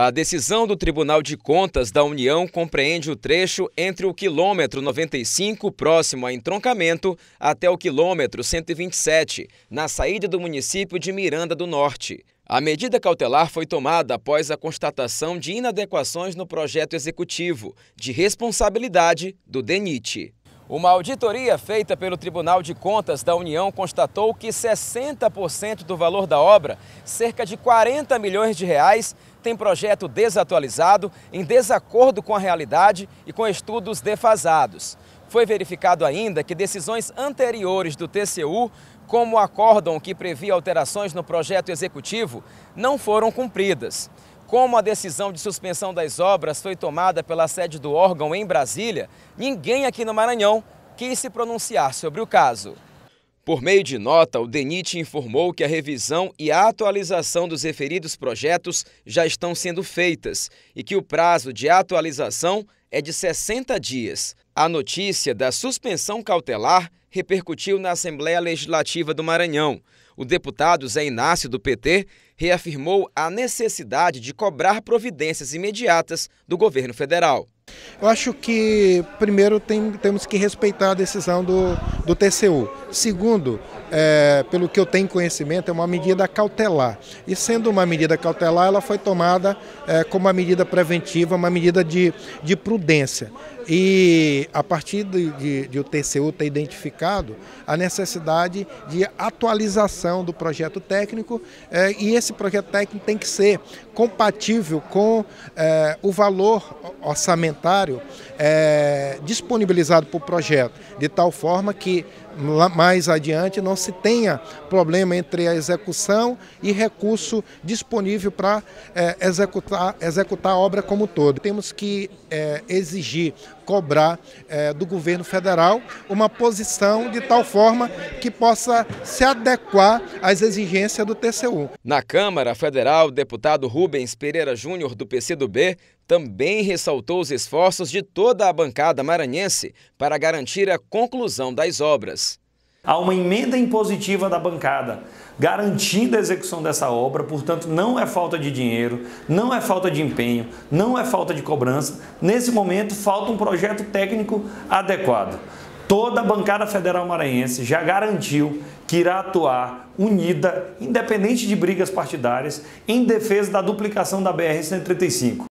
A decisão do Tribunal de Contas da União compreende o trecho entre o quilômetro 95, próximo a entroncamento, até o quilômetro 127, na saída do município de Miranda do Norte. A medida cautelar foi tomada após a constatação de inadequações no projeto executivo, de responsabilidade do DENIT. Uma auditoria feita pelo Tribunal de Contas da União constatou que 60% do valor da obra, cerca de 40 milhões de reais, tem projeto desatualizado, em desacordo com a realidade e com estudos defasados. Foi verificado ainda que decisões anteriores do TCU, como o acórdão que previa alterações no projeto executivo, não foram cumpridas. Como a decisão de suspensão das obras foi tomada pela sede do órgão em Brasília, ninguém aqui no Maranhão quis se pronunciar sobre o caso. Por meio de nota, o DENIT informou que a revisão e a atualização dos referidos projetos já estão sendo feitas e que o prazo de atualização é de 60 dias. A notícia da suspensão cautelar repercutiu na Assembleia Legislativa do Maranhão. O deputado Zé Inácio, do PT, reafirmou a necessidade de cobrar providências imediatas do governo federal. Eu acho que, primeiro, tem, temos que respeitar a decisão do, do TCU Segundo, é, pelo que eu tenho conhecimento, é uma medida cautelar. E sendo uma medida cautelar, ela foi tomada é, como uma medida preventiva, uma medida de, de prudência. E a partir de, de, de o TCU ter identificado a necessidade de atualização do projeto técnico, é, e esse projeto técnico tem que ser compatível com é, o valor orçamentário é, disponibilizado para o projeto, de tal forma que mais adiante não se tenha problema entre a execução e recurso disponível para é, executar, executar a obra como um todo. Temos que é, exigir, cobrar é, do governo federal uma posição de tal forma que possa se adequar às exigências do TCU. Na Câmara Federal, o deputado Rubens Pereira Júnior, do PCdoB, também ressaltou os esforços de toda a bancada maranhense para garantir a conclusão das obras. Há uma emenda impositiva da bancada garantindo a execução dessa obra, portanto, não é falta de dinheiro, não é falta de empenho, não é falta de cobrança. Nesse momento, falta um projeto técnico adequado. Toda a bancada federal maranhense já garantiu que irá atuar unida, independente de brigas partidárias, em defesa da duplicação da BR-135.